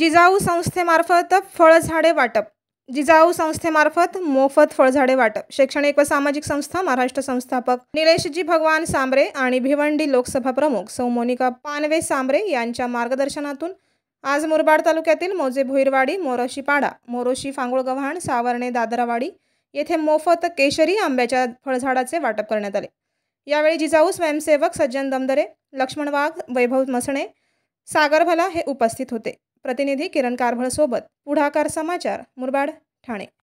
जिजाऊ संस्थेमार्फत फळझाडे वाटप जिजाऊ संस्थेमार्फत मोफत फळझाडे वाटप शैक्षणिक व सामाजिक संस्था महाराष्ट्र संस्थापक निलेशजी भगवान सांबरे आणि भिवंडी लोकसभा प्रमुख सौ मोनिका पानवे सांबरे यांच्या मार्गदर्शनातून आज मुरबाड तालुक्यातील मोजे भुईरवाडी मोरोशी पाडा मोरोशी सावरणे दादरावाडी येथे मोफत केशरी आंब्याच्या फळझाडाचे वाटप करण्यात आले यावेळी जिजाऊ स्वयंसेवक सज्जन दमदरे लक्ष्मण वाघ वैभव मसणे सागरभला हे उपस्थित होते प्रतिनिधी किरण सोबत, पुढाकार समाचार मुरबाड ठाणे